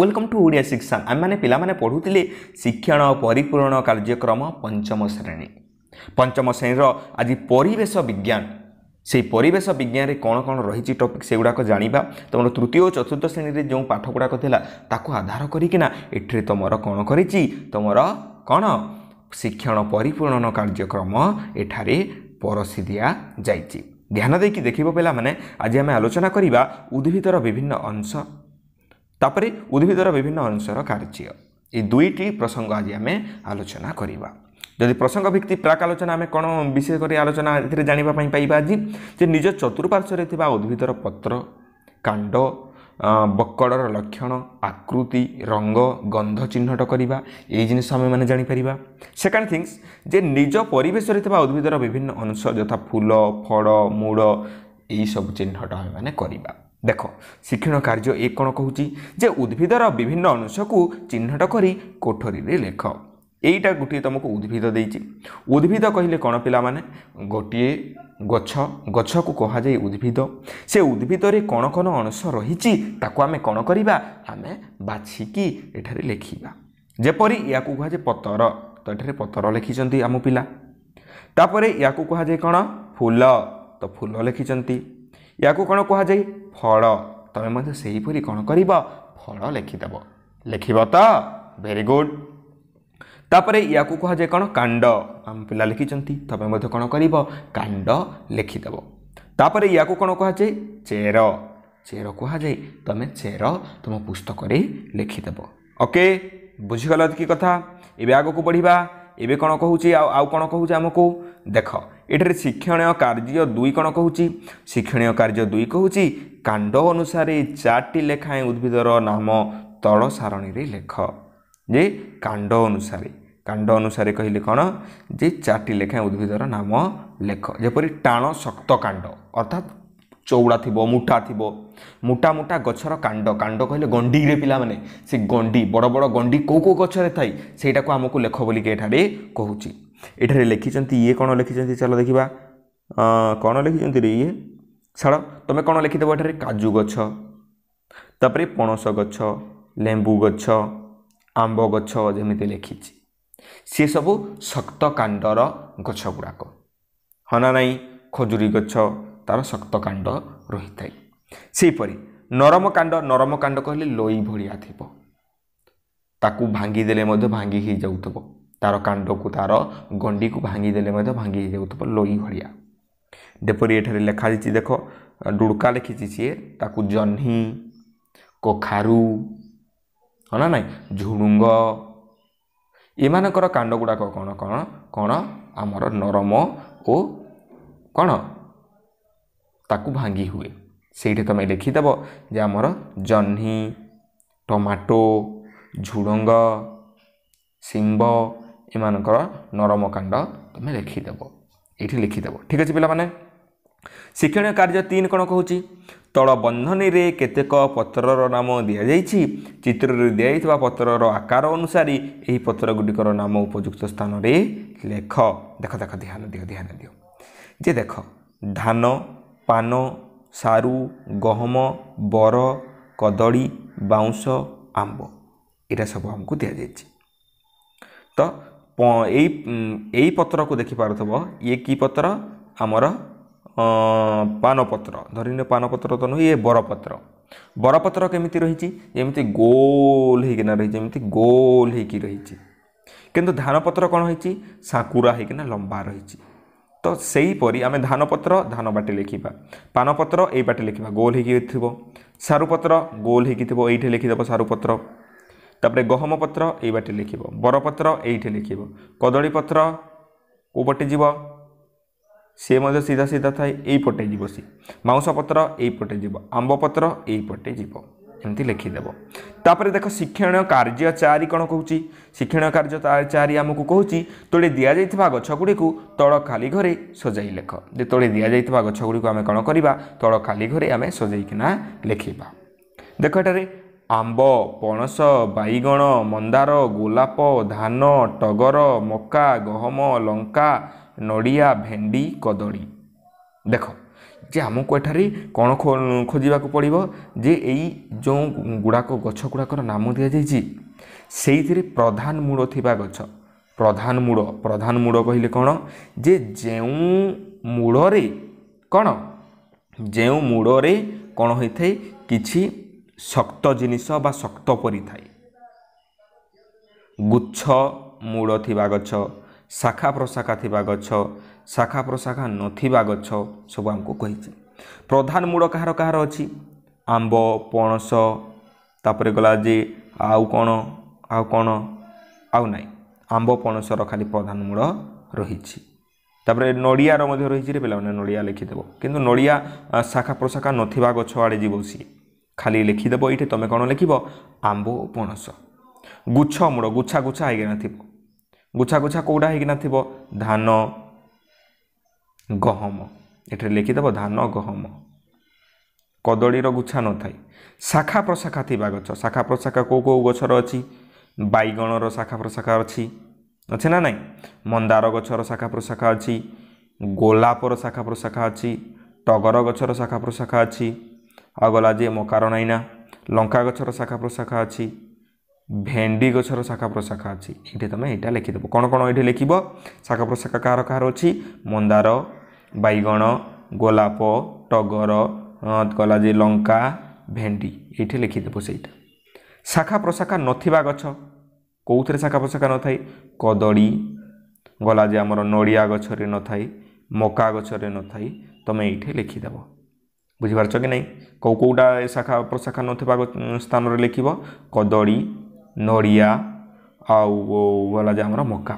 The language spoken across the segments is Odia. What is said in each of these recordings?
ୱେଲକମ୍ ଟୁ ଓଡ଼ିଆ ଶିକ୍ଷା ଆମେମାନେ ପିଲାମାନେ ପଢ଼ୁଥିଲେ ଶିକ୍ଷଣ ପରିପୂରଣ କାର୍ଯ୍ୟକ୍ରମ ପଞ୍ଚମ ଶ୍ରେଣୀ ପଞ୍ଚମ ଶ୍ରେଣୀର ଆଜି ପରିବେଶ ବିଜ୍ଞାନ ସେହି ପରିବେଶ ବିଜ୍ଞାନରେ କ'ଣ କ'ଣ ରହିଛି ଟପିକ୍ ସେଗୁଡ଼ାକ ଜାଣିବା ତୁମର ତୃତୀୟ ଓ ଚତୁର୍ଥ ଶ୍ରେଣୀରେ ଯେଉଁ ପାଠଗୁଡ଼ାକ ଥିଲା ତାକୁ ଆଧାର କରିକିନା ଏଠାରେ ତୁମର କ'ଣ କରିଛି ତୁମର କ'ଣ ଶିକ୍ଷଣ ପରିପୂରଣ କାର୍ଯ୍ୟକ୍ରମ ଏଠାରେ ପରଶି ଦିଆଯାଇଛି ଧ୍ୟାନ ଦେଇକି ଦେଖିବ ପିଲାମାନେ ଆଜି ଆମେ ଆଲୋଚନା କରିବା ଉଦ୍ଭିଦର ବିଭିନ୍ନ ଅଂଶ তাপরে উদ্ভিদর বিভিন্ন অংশর কার্য এই দুইটি প্রসঙ্গ আজ আমি আলোচনা করা যদি প্রসঙ্গ ভিত্তি প্রাক আলোচনা আমি কোণ বিশেষ করে আলোচনা এতে জাঁয়া পাইবা আজ যে নিজ চতুর্পার্শ্বরে থাকা উদ্ভিদর পত্র কাণ্ড বকড়র লক্ষণ আকৃতি রঙ গন্ধ চিহ্নট করা এই জিনিস আমি মানে জাঁপারা সেকেন্ড থিংস যে নিজ পরিবেশের থাকা উদ্ভিদর বিভিন্ন অংশ যথা ফুল ফড় মূড় এইসব চিহ্নট আমি মানে করা ଦେଖ ଶିକ୍ଷଣ କାର୍ଯ୍ୟ ଏ କ'ଣ କହୁଛି ଯେ ଉଦ୍ଭିଦର ବିଭିନ୍ନ ଅଂଶକୁ ଚିହ୍ନଟ କରି କୋଠରୀରେ ଲେଖ ଏଇଟା ଗୋଟିଏ ତୁମକୁ ଉଦ୍ଭିଦ ଦେଇଛି ଉଦ୍ଭିଦ କହିଲେ କ'ଣ ପିଲାମାନେ ଗୋଟିଏ ଗଛ ଗଛକୁ କୁହାଯାଏ ଉଦ୍ଭିଦ ସେ ଉଦ୍ଭିଦରେ କ'ଣ କ'ଣ ଅଂଶ ରହିଛି ତାକୁ ଆମେ କ'ଣ କରିବା ଆମେ ବାଛିକି ଏଠାରେ ଲେଖିବା ଯେପରି ୟାକୁ କୁହାଯାଏ ପତର ତ ଏଠାରେ ପତର ଲେଖିଛନ୍ତି ଆମ ପିଲା ତାପରେ ୟାକୁ କୁହାଯାଏ କ'ଣ ଫୁଲ ତ ଫୁଲ ଲେଖିଛନ୍ତି ୟାକୁ କ'ଣ କୁହାଯାଏ ଫଳ ତୁମେ ମଧ୍ୟ ସେହିପରି କ'ଣ କରିବ ଫଳ ଲେଖିଦେବ ଲେଖିବ ତ ଭେରି ଗୁଡ୍ ତାପରେ ୟାକୁ କୁହାଯାଏ କ'ଣ କାଣ୍ଡ ଆମ ପିଲା ଲେଖିଛନ୍ତି ତୁମେ ମଧ୍ୟ କ'ଣ କରିବ କାଣ୍ଡ ଲେଖିଦେବ ତାପରେ ୟାକୁ କ'ଣ କୁହାଯାଏ ଚେର ଚେର କୁହାଯାଏ ତୁମେ ଚେର ତୁମ ପୁସ୍ତକରେ ଲେଖିଦେବ ଓକେ ବୁଝିଗଲ କି କଥା ଏବେ ଆଗକୁ ବଢ଼ିବା ଏବେ କ'ଣ କହୁଛି ଆଉ ଆଉ କ'ଣ କହୁଛି ଆମକୁ ଦେଖ ଏଠାରେ ଶିକ୍ଷଣୀୟ କାର୍ଯ୍ୟ ଦୁଇ କ'ଣ କହୁଛି ଶିକ୍ଷଣୀୟ କାର୍ଯ୍ୟ ଦୁଇ କହୁଛି କାଣ୍ଡ ଅନୁସାରେ ଚାରିଟି ଲେଖାଏଁ ଉଦ୍ଭିଦର ନାମ ତଳ ସାରଣୀରେ ଲେଖ ଯେ କାଣ୍ଡ ଅନୁସାରେ କାଣ୍ଡ ଅନୁସାରେ କହିଲେ କ'ଣ ଯେ ଚାରିଟି ଲେଖାଏଁ ଉଦ୍ଭିଦର ନାମ ଲେଖ ଯେପରି ଟାଣ ଶକ୍ତ କାଣ୍ଡ ଅର୍ଥାତ୍ ଚଉଡ଼ା ଥିବ ମୁଠା ଥିବ ମୋଟା ମୋଟା ଗଛର କାଣ୍ଡ କାଣ୍ଡ କହିଲେ ଗଣ୍ଡିରେ ପିଲାମାନେ ସେ ଗଣ୍ଡି ବଡ଼ ବଡ଼ ଗଣ୍ଡି କେଉଁ କେଉଁ ଗଛରେ ଥାଏ ସେଇଟାକୁ ଆମକୁ ଲେଖ ବୋଲିକି ଏଠାରେ କହୁଛି ଏଠାରେ ଲେଖିଛନ୍ତି ଇଏ କ'ଣ ଲେଖିଛନ୍ତି ଚାଲ ଦେଖିବା କ'ଣ ଲେଖିଛନ୍ତି ରେ ଇଏ ଛାଡ଼ ତୁମେ କ'ଣ ଲେଖିଦେବ ଏଠାରେ କାଜୁ ଗଛ ତାପରେ ପଣସ ଗଛ ଲେମ୍ବୁ ଗଛ ଆମ୍ବ ଗଛ ଯେମିତି ଲେଖିଛି ସେସବୁ ଶକ୍ତକାଣ୍ଡର ଗଛ ଗୁଡ଼ାକ ହଁ ନା ନାହିଁ ଖଜୁରୀ ଗଛ ତା'ର ଶକ୍ତକାଣ୍ଡ ରହିଥାଏ ସେହିପରି ନରମ କାଣ୍ଡ ନରମ କାଣ୍ଡ କହିଲେ ଲୋଇ ଭଳିଆ ଥିବ ତାକୁ ଭାଙ୍ଗିଦେଲେ ମଧ୍ୟ ଭାଙ୍ଗି ହୋଇଯାଉଥିବ ତା'ର କାଣ୍ଡକୁ ତା'ର ଗଣ୍ଡିକୁ ଭାଙ୍ଗିଦେଲେ ମଧ୍ୟ ଭାଙ୍ଗି ହୋଇଯାଉଥିବ ଲୋଇ ଭଳିଆ ଯେପରି ଏଠାରେ ଲେଖାଯାଇଛି ଦେଖ ଡୁଡ଼କା ଲେଖିଛି ସିଏ ତାକୁ ଜହ୍ନି କଖାରୁ ହଁ ନା ନାହିଁ ଝୁଡ଼ୁଙ୍ଗ ଏମାନଙ୍କର କାଣ୍ଡ ଗୁଡ଼ାକ କ'ଣ କ'ଣ କ'ଣ ଆମର ନରମ ଓ କ'ଣ ତାକୁ ଭାଙ୍ଗି ହୁଏ ସେଇଠି ତୁମେ ଲେଖିଦେବ ଯେ ଆମର ଜହ୍ନି ଟମାଟୋ ଝୁଡ଼ଙ୍ଗ ଶିମ୍ବ ଏମାନଙ୍କର ନରମ କାଣ୍ଡ ତୁମେ ଲେଖିଦେବ ଏଇଠି ଲେଖିଦେବ ଠିକ୍ ଅଛି ପିଲାମାନେ ଶିକ୍ଷଣୀୟ କାର୍ଯ୍ୟ ତିନି କ'ଣ କହୁଛି ତଳ ବନ୍ଧନୀରେ କେତେକ ପତ୍ରର ନାମ ଦିଆଯାଇଛି ଚିତ୍ରରେ ଦିଆଯାଇଥିବା ପତ୍ରର ଆକାର ଅନୁସାରେ ଏହି ପତ୍ର ଗୁଡ଼ିକର ନାମ ଉପଯୁକ୍ତ ସ୍ଥାନରେ ଲେଖ ଦେଖ ଦେଖ ଧ୍ୟାନ ଦିଅ ଧ୍ୟାନ ଦିଅ ଯେ ଦେଖ ଧାନ ପାନ ସାରୁ ଗହମ ବର କଦଳୀ ବାଉଁଶ ଆମ୍ବ ଏଇଟା ସବୁ ଆମକୁ ଦିଆଯାଇଛି ତ ଏଇ ଏଇ ପତ୍ରକୁ ଦେଖିପାରୁଥିବ ଇଏ କି ପତ୍ର ଆମର ପାନପତ୍ର ଧରିନିଅ ପାନପତ୍ର ତ ନୁହେଁ ଇଏ ବରପତ୍ର ବରପତ୍ର କେମିତି ରହିଛି ଯେମିତି ଗୋଲ ହେଇକିନା ରହିଛି ଯେମିତି ଗୋଲ ହେଇକି ରହିଛି କିନ୍ତୁ ଧାନପତ୍ର କ'ଣ ହେଇଛି ସାକୁରା ହେଇକିନା ଲମ୍ବା ରହିଛି ତ ସେହିପରି ଆମେ ଧାନପତ୍ର ଧାନ ବାଟି ଲେଖିବା ପାନପତ୍ର ଏଇ ବାଟି ଲେଖିବା ଗୋଲ ହେଇକି ଥିବ ସାରୁପତ୍ର ଗୋଲ ହେଇକି ଥିବ ଏଇଠି ଲେଖିଦେବ ସାରୁପତ୍ର ତାପରେ ଗହମ ପତ୍ର ଏଇ ବାଟେ ଲେଖିବ ବରପତ୍ର ଏଇଠି ଲେଖିବ କଦଳୀ ପତ୍ର କେଉଁ ପଟେ ଯିବ ସିଏ ମଧ୍ୟ ସିଧା ସିଧା ଥାଏ ଏଇପଟେ ଯିବ ସି ମାଉଁସ ପତ୍ର ଏଇପଟେ ଯିବ ଆମ୍ବ ପତ୍ର ଏଇପଟେ ଯିବ ଏମିତି ଲେଖିଦେବ ତାପରେ ଦେଖ ଶିକ୍ଷଣୀୟ କାର୍ଯ୍ୟ ଚାରି କ'ଣ କହୁଛି ଶିକ୍ଷଣୀୟ କାର୍ଯ୍ୟ ଚାରି ଆମକୁ କହୁଛି ତୋଳି ଦିଆଯାଇଥିବା ଗଛ ଗୁଡ଼ିକୁ ତଳ ଖାଲି ଘରେ ସଜାଇ ଲେଖ ଯେ ତୋଳି ଦିଆଯାଇଥିବା ଗଛ ଗୁଡ଼ିକୁ ଆମେ କ'ଣ କରିବା ତଳ ଖାଲି ଘରେ ଆମେ ସଜାଇକିନା ଲେଖିବା ଦେଖ ଏଠାରେ ଆମ୍ବ ପଣସ ବାଇଗଣ ମନ୍ଦାର ଗୋଲାପ ଧାନ ଟଗର ମକା ଗହମ ଲଙ୍କା ନଡ଼ିଆ ଭେଣ୍ଡି କଦଳୀ ଦେଖ ଯେ ଆମକୁ ଏଠାରେ କ'ଣ ଖୋଜିବାକୁ ପଡ଼ିବ ଯେ ଏଇ ଯେଉଁ ଗୁଡ଼ାକ ଗଛ ଗୁଡ଼ାକର ନାମ ଦିଆଯାଇଛି ସେଇଥିରେ ପ୍ରଧାନ ମୂଳ ଥିବା ଗଛ ପ୍ରଧାନ ମୂଳ ପ୍ରଧାନ ମୂଳ କହିଲେ କ'ଣ ଯେ ଯେଉଁ ମୂଳରେ କ'ଣ ଯେଉଁ ମୂଳରେ କ'ଣ ହୋଇଥାଏ କିଛି ଶକ୍ତ ଜିନିଷ ବା ଶକ୍ତ ପରି ଥାଏ ଗୁଚ୍ଛ ମୂଳ ଥିବା ଗଛ ଶାଖା ପ୍ରଶାଖା ଥିବା ଗଛ ଶାଖା ପ୍ରଶାଖା ନଥିବା ଗଛ ସବୁ ଆମକୁ କହିଛି ପ୍ରଧାନ ମୂଳ କାହାର କାହାର ଅଛି ଆମ୍ବ ପଣସ ତାପରେ ଗଲା ଯେ ଆଉ କ'ଣ ଆଉ କ'ଣ ଆଉ ନାହିଁ ଆମ୍ବ ପଣସର ଖାଲି ପ୍ରଧାନ ମୂଳ ରହିଛି ତାପରେ ନଡ଼ିଆର ମଧ୍ୟ ରହିଛି ରେ ପିଲାମାନେ ନଡ଼ିଆ ଲେଖିଦେବ କିନ୍ତୁ ନଡ଼ିଆ ଶାଖା ପ୍ରଶାଖା ନଥିବା ଗଛ ଆଡ଼େ ଯିବ ସିଏ ଖାଲି ଲେଖିଦେବ ଏଇଠି ତୁମେ କ'ଣ ଲେଖିବ ଆମ୍ବ ପଣସ ଗୁଛ ମୂଳ ଗୁଛା ଗୁଛା ହେଇକିନା ଥିବ ଗୁଛା ଗୁଛା କେଉଁଟା ହେଇକିନା ଥିବ ଧାନ ଗହମ ଏଠାରେ ଲେଖିଦେବ ଧାନ ଗହମ କଦଳୀର ଗୁଛା ନଥାଏ ଶାଖା ପ୍ରଶାଖା ଥିବା ଗଛ ଶାଖା ପ୍ରଶାଖା କେଉଁ କେଉଁ ଗଛର ଅଛି ବାଇଗଣର ଶାଖା ପ୍ରଶାଖା ଅଛି ଅଛି ନା ନାହିଁ ମନ୍ଦାର ଗଛର ଶାଖା ପ୍ରଶାଖା ଅଛି ଗୋଲାପର ଶାଖା ପ୍ରଶାଖା ଅଛି ଟଗର ଗଛର ଶାଖା ପ୍ରଶାଖା ଅଛି ଗଲା ଯେ ମକାରନାଇନା ଲଙ୍କା ଗଛର ଶାଖା ପ୍ରଶାଖା ଅଛି ଭେଣ୍ଡି ଗଛର ଶାଖା ପ୍ରଶାଖା ଅଛି ଏଠି ତୁମେ ଏଇଟା ଲେଖିଦେବ କ'ଣ କ'ଣ ଏଠି ଲେଖିବ ଶାଖା ପ୍ରଶାଖା କାହାର କାହାର ଅଛି ମନ୍ଦାର ବାଇଗଣ ଗୋଲାପ ଟଗର ଗଲା ଯେ ଲଙ୍କା ଭେଣ୍ଡି ଏଇଠି ଲେଖିଦେବ ସେଇଟା ଶାଖା ପ୍ରଶାଖା ନଥିବା ଗଛ କେଉଁଥିରେ ଶାଖା ପ୍ରଶାଖା ନଥାଏ କଦଳୀ ଗଲା ଯେ ଆମର ନଡ଼ିଆ ଗଛରେ ନଥାଏ ମକା ଗଛରେ ନଥାଏ ତୁମେ ଏଇଠି ଲେଖିଦେବ ବୁଝିପାରୁଛ କି ନାହିଁ କେଉଁ କେଉଁଟା ଏ ଶାଖା ପ୍ରଶାଖା ନଥିବା ସ୍ଥାନରେ ଲେଖିବ କଦଳୀ ନଡ଼ିଆ ଆଉ ଗଲା ଯେ ଆମର ମକା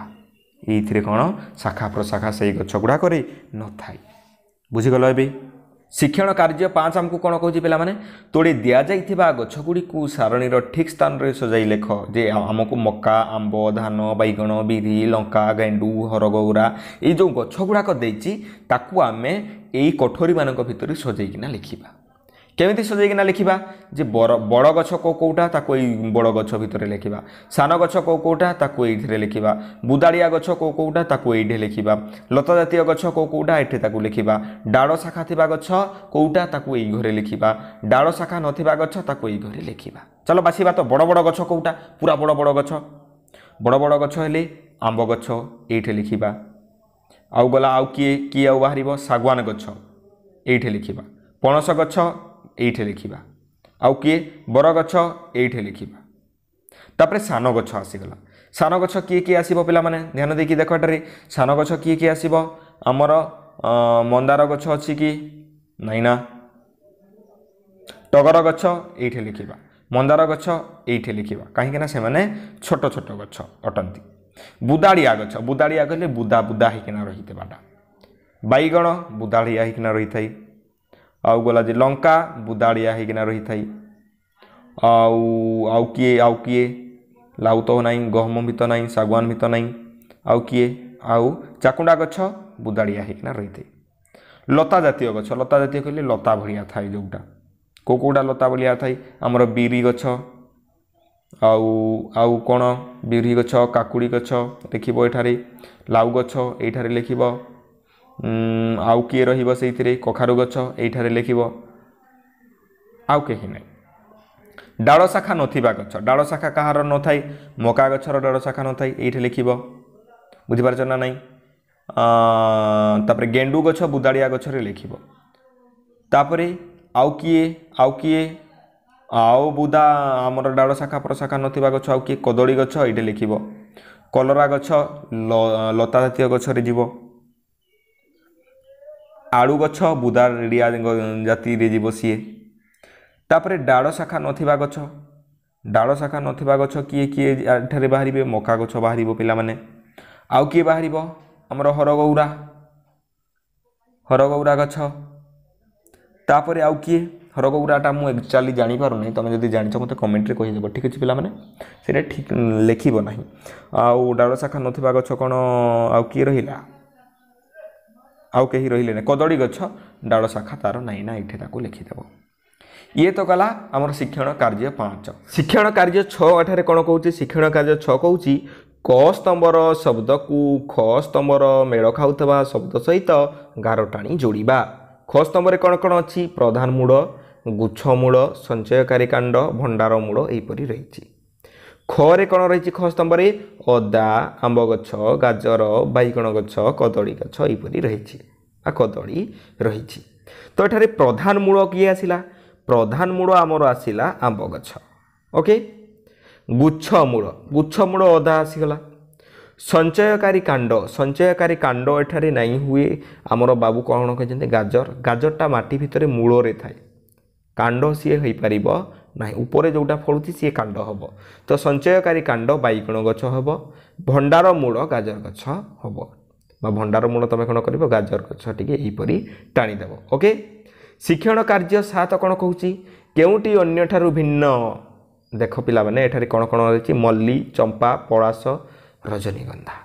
ଏଇଥିରେ କ'ଣ ଶାଖା ପ୍ରଶାଖା ସେଇ ଗଛ ଗୁଡ଼ାକରେ ନଥାଏ ବୁଝିଗଲ ଏବେ ଶିକ୍ଷଣ କାର୍ଯ୍ୟ ପାଞ୍ଚ ଆମକୁ କ'ଣ କହୁଛି ପିଲାମାନେ ତୋଡ଼ି ଦିଆଯାଇଥିବା ଗଛଗୁଡ଼ିକୁ ସାରଣୀର ଠିକ୍ ସ୍ଥାନରେ ସଜାଇ ଲେଖ ଯେ ଆମକୁ ମକା ଆମ୍ବ ଧାନ ବାଇଗଣ ବିରି ଲଙ୍କା ଗେଣ୍ଡୁ ହରଗୌରା ଏଇ ଯେଉଁ ଗଛଗୁଡ଼ାକ ଦେଇଛି ତାକୁ ଆମେ ଏଇ କୋଠରୀମାନଙ୍କ ଭିତରେ ସଜାଇକିନା ଲେଖିବା কেমিতি সজাইকিনা লিখিবা যে বড় গছ কো কোটা তাকে এই বড় গছ ভিতরে লিখিবা সান গছ কো কোটা তাকে এইটি লিখিবা বুদাড়িয়া গছ কো কোটা তাকে এইটি লিখিবা লতা জাতীয় গছ কো কোটা এটি তাকে লিখিবা ডাড় শাখা থাকা গছ কোটা তাকে এই ঘরে লিখিবা ডাড় শাখা নথিবা গছ তাকে এই ঘরে লিখিবা চলো বাছিবা তো বড় বড় গছ কোটা পুরা বড় বড় গছ বড় বড় গছ হলে আম্ব গছ এইটি লিখিবা আউ গলা আউ কি কিয়ে আউ বাহারিব ଶାଗୁଆନ গছ ଏଇଠି ଲେଖିବା পণস গছ ଏଇଠି ଲେଖିବା ଆଉ କିଏ ବରଗଛ ଏଇଠି ଲେଖିବା ତାପରେ ସାନ ଗଛ ଆସିଗଲା ସାନ ଗଛ କିଏ କିଏ ଆସିବ ପିଲାମାନେ ଧ୍ୟାନ ଦେଇକି ଦେଖ ଏଠାରେ ସାନ ଗଛ କିଏ କିଏ ଆସିବ ଆମର ମନ୍ଦାର ଗଛ ଅଛି କି ନାଇଁ ନା ଟଗର ଗଛ ଏଇଠି ଲେଖିବା ମନ୍ଦାର ଗଛ ଏଇଠି ଲେଖିବା କାହିଁକିନା ସେମାନେ ଛୋଟ ଛୋଟ ଗଛ ଅଟନ୍ତି ବୁଦାଳିଆ ଗଛ ବୁଦାଳିଆ କହିଲେ ବୁଦା ବୁଦା ହେଇକିନା ରହିଥିବାଟା ବାଇଗଣ ବୁଦାଳିଆ ହେଇକିନା ରହିଥାଏ ଆଉ ଗଲା ଯେ ଲଙ୍କା ବୁଦାଳିଆ ହେଇକିନା ରହିଥାଏ ଆଉ ଆଉ କିଏ ଆଉ କିଏ ଲାଉ ତ ନାହିଁ ଗହମ ଭିତ ନାହିଁ ଶାଗୁଆନ ଭିତ ନାହିଁ ଆଉ କିଏ ଆଉ ଚାକୁଣ୍ଡା ଗଛ ବୁଦାଳିଆ ହେଇକିନା ରହିଥାଏ ଲତା ଜାତୀୟ ଗଛ ଲତା ଜାତୀୟ କହିଲେ ଲତା ଭଳିଆ ଥାଏ ଯେଉଁଟା କେଉଁ କେଉଁଟା ଲତା ଭଳିଆ ଥାଏ ଆମର ବିରି ଗଛ ଆଉ ଆଉ କ'ଣ ବିରି ଗଛ କାକୁଡ଼ି ଗଛ ଲେଖିବ ଏଠାରେ ଲାଉ ଗଛ ଏଇଠାରେ ଲେଖିବ ଆଉ କିଏ ରହିବ ସେଇଥିରେ କଖାରୁ ଗଛ ଏଇଠାରେ ଲେଖିବ ଆଉ କେହି ନାହିଁ ଡାଳ ଶାଖା ନଥିବା ଗଛ ଡାଳ ଶାଖା କାହାର ନଥାଏ ମକା ଗଛର ଡାଳ ଶାଖା ନଥାଏ ଏଇଠି ଲେଖିବ ବୁଝିପାରୁଛ ନା ନାହିଁ ତାପରେ ଗେଣ୍ଡୁ ଗଛ ବୁଦାଳିଆ ଗଛରେ ଲେଖିବ ତାପରେ ଆଉ କିଏ ଆଉ କିଏ ଆଉ ବୁଦା ଆମର ଡାଳ ଶାଖା ପ୍ରଶାଖା ନଥିବା ଗଛ ଆଉ କିଏ କଦଳୀ ଗଛ ଏଇଠି ଲେଖିବ କଲରା ଗଛ ଲତା ଜାତୀୟ ଗଛରେ ଯିବ ଆଳୁ ଗଛ ବୁଦା ରିଡ଼ିଆ ଜାତିରେ ଯିବ ସିଏ ତାପରେ ଡାଳ ଶାଖା ନଥିବା ଗଛ ଡାଳ ଶାଖା ନଥିବା ଗଛ କିଏ କିଏ ଏଠାରେ ବାହାରିବେ ମକା ଗଛ ବାହାରିବ ପିଲାମାନେ ଆଉ କିଏ ବାହାରିବ ଆମର ହରଗୌରା ହରଗୌରା ଗଛ ତାପରେ ଆଉ କିଏ ହରଗୌରାଟା ମୁଁ ଏକ୍ଚୁଆଲି ଜାଣିପାରୁନି ତୁମେ ଯଦି ଜାଣିଛ ମୋତେ କମେଣ୍ଟରେ କହିଦେବ ଠିକ୍ ଅଛି ପିଲାମାନେ ସେଇଟା ଠିକ୍ ଲେଖିବ ନାହିଁ ଆଉ ଡାଳ ଶାଖା ନଥିବା ଗଛ କ'ଣ ଆଉ କିଏ ରହିଲା ଆଉ କେହି ରହିଲେନି କଦଳୀ ଗଛ ଡାଳ ଶାଖା ତା'ର ନାଇଁ ନା ଏଠି ତାକୁ ଲେଖିଦେବ ଇଏ ତ କଲା ଆମର ଶିକ୍ଷଣ କାର୍ଯ୍ୟ ପାଞ୍ଚ ଶିକ୍ଷଣ କାର୍ଯ୍ୟ ଛଅ ଏଠାରେ କ'ଣ କହୁଛି ଶିକ୍ଷଣ କାର୍ଯ୍ୟ ଛଅ କହୁଛି କ ସ୍ତମ୍ଭର ଶବ୍ଦକୁ ଖ ସ୍ତମ୍ଭର ମେଳ ଖାଉଥିବା ଶବ୍ଦ ସହିତ ଗାର ଟାଣି ଯୋଡ଼ିବା ଖ ସ୍ତମ୍ଭରେ କ'ଣ କ'ଣ ଅଛି ପ୍ରଧାନ ମୂଳ ଗୁଛ ମୂଳ ସଞ୍ଚୟକାରୀ କାଣ୍ଡ ଭଣ୍ଡାର ମୂଳ ଏହିପରି ରହିଛି ଖରେ କ'ଣ ରହିଛି ଖ ସ୍ତମ୍ଭରେ ଅଦା ଆମ୍ବ ଗଛ ଗାଜର ବାଇଗଣ ଗଛ କଦଳୀ ଗଛ ଏହିପରି ରହିଛି ବା କଦଳୀ ରହିଛି ତ ଏଠାରେ ପ୍ରଧାନ ମୂଳ କିଏ ଆସିଲା ପ୍ରଧାନ ମୂଳ ଆମର ଆସିଲା ଆମ୍ବ ଗଛ ଓକେ ଗୁଚ୍ଛ ମୂଳ ଗୁଚ୍ଛ ମୂଳ ଅଦା ଆସିଗଲା ସଞ୍ଚୟକାରୀ କାଣ୍ଡ ସଞ୍ଚୟକାରୀ କାଣ୍ଡ ଏଠାରେ ନାହିଁ ହୁଏ ଆମର ବାବୁ କ'ଣ କହିଛନ୍ତି ଗାଜର ଗାଜରଟା ମାଟି ଭିତରେ ମୂଳରେ ଥାଏ କାଣ୍ଡ ସିଏ ହୋଇପାରିବ ନାହିଁ ଉପରେ ଯେଉଁଟା ଫଳୁଛି ସିଏ କାଣ୍ଡ ହେବ ତ ସଞ୍ଚୟକାରୀ କାଣ୍ଡ ବାଇଗଣ ଗଛ ହେବ ଭଣ୍ଡାର ମୂଳ ଗାଜର ଗଛ ହେବ ବା ଭଣ୍ଡାର ମୂଳ ତୁମେ କ'ଣ କରିବ ଗାଜର ଗଛ ଟିକେ ଏହିପରି ଟାଣିଦେବ ଓକେ ଶିକ୍ଷଣ କାର୍ଯ୍ୟ ସାତ କ'ଣ କହୁଛି କେଉଁଟି ଅନ୍ୟଠାରୁ ଭିନ୍ନ ଦେଖ ପିଲାମାନେ ଏଠାରେ କ'ଣ କ'ଣ ରହିଛି ମଲ୍ଲି ଚମ୍ପା ପଳାଶ ରଜନୀଗନ୍ଧା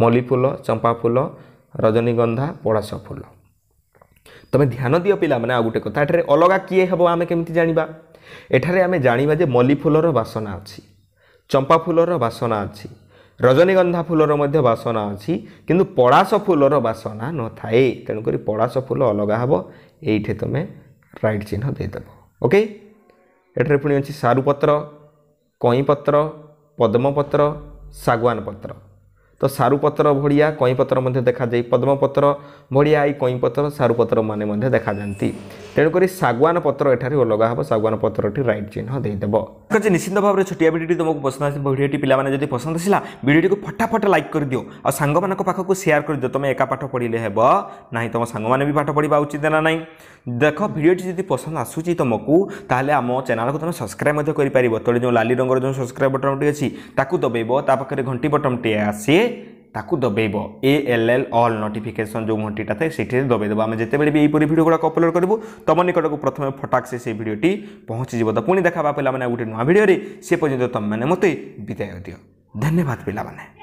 ମଲ୍ଲି ଫୁଲ ଚମ୍ପା ଫୁଲ ରଜନୀଗନ୍ଧା ପଳାଶ ଫୁଲ ତୁମେ ଧ୍ୟାନ ଦିଅ ପିଲାମାନେ ଆଉ ଗୋଟେ କଥା ଏଠାରେ ଅଲଗା କିଏ ହେବ ଆମେ କେମିତି ଜାଣିବା ଏଠାରେ ଆମେ ଜାଣିବା ଯେ ମଲ୍ଲି ଫୁଲର ବାସନା ଅଛି ଚମ୍ପା ଫୁଲର ବାସନା ଅଛି ରଜନୀଗନ୍ଧା ଫୁଲର ମଧ୍ୟ ବାସନା ଅଛି କିନ୍ତୁ ପଳାଶ ଫୁଲର ବାସନା ନଥାଏ ତେଣୁକରି ପଳାଶ ଫୁଲ ଅଲଗା ହେବ ଏଇଠି ତୁମେ ରାଇଟ୍ ଚିହ୍ନ ଦେଇଦେବ ଓକେ ଏଠାରେ ପୁଣି ଅଛି ସାରୁପତ୍ର କଇଁପତ୍ର ପଦ୍ମପତ୍ର ଶାଗୁଆନ ପତ୍ର ତ ସାରୁପତ୍ର ଭଳିଆ କଇଁପତ୍ର ମଧ୍ୟ ଦେଖାଯାଏ ପଦ୍ମପତ୍ର ଭଳିଆ ଏଇ କଇଁପତ୍ର ସାରୁପତ୍ରମାନେ ମଧ୍ୟ ଦେଖାଯାଆନ୍ତି ତେଣୁକରି ଶାଗୁଆନ ପତ୍ର ଏଠାରେ ଅଲଗା ହେବ ଶାଗୁଆନ ପତ୍ରଟି ରାଇଟ୍ ଚିହ୍ନ ଦେଇଦେବ ନିଶ୍ଚିତ ଭାବରେ ଛୋଟିଆ ଭିଡ଼ିଓଟି ତୁମକୁ ପସନ୍ଦ ଆସିବ ଭିଡ଼ିଓଟି ପିଲାମାନେ ଯଦି ପସନ୍ଦ ଆସିଲା ଭିଡ଼ିଓଟିକୁ ଫଟାଫଟ ଲାଇକ୍ କରିଦିଅ ଆଉ ସାଙ୍ଗମାନଙ୍କ ପାଖକୁ ସେୟାର କରିଦିଅ ତୁମେ ଏକା ପାଠ ପଢ଼ିଲେ ହେବ ନାହିଁ ତୁମ ସାଙ୍ଗମାନେ ବି ପାଠ ପଢ଼ିବା ଉଚିତ ନା ନାହିଁ দেখ ভিডিওটি যদি পসন্দ আসুচি তোমাকে তাহলে আম চ্যানেলকে তুমি সবসক্রাইব করে তলে যে লালি রঙর যে সবসক্রাইব বটনটি অছি তাকে দবাইব তা পাখে ঘণ্টি বটনটি আসে তাকে দবাইব এ এল এল অল নোটিফিকেসন যে ঘণ্টিটা থাকে সেটি দবাইদেব আমি যেতবে বি এইপরি ভিডিওগুলো অপলোড করবু তুম নিকটকু প্রথমে ফটাকসে সেই ভিডিওটি পৌঁছিযোগ তো পুঁ দেখা পিলা মানে গোটে নয় ভিডিওরে সে পর্যন্ত তুমি মতো বিদায় দিও ধন্যবাদ পিলা মানে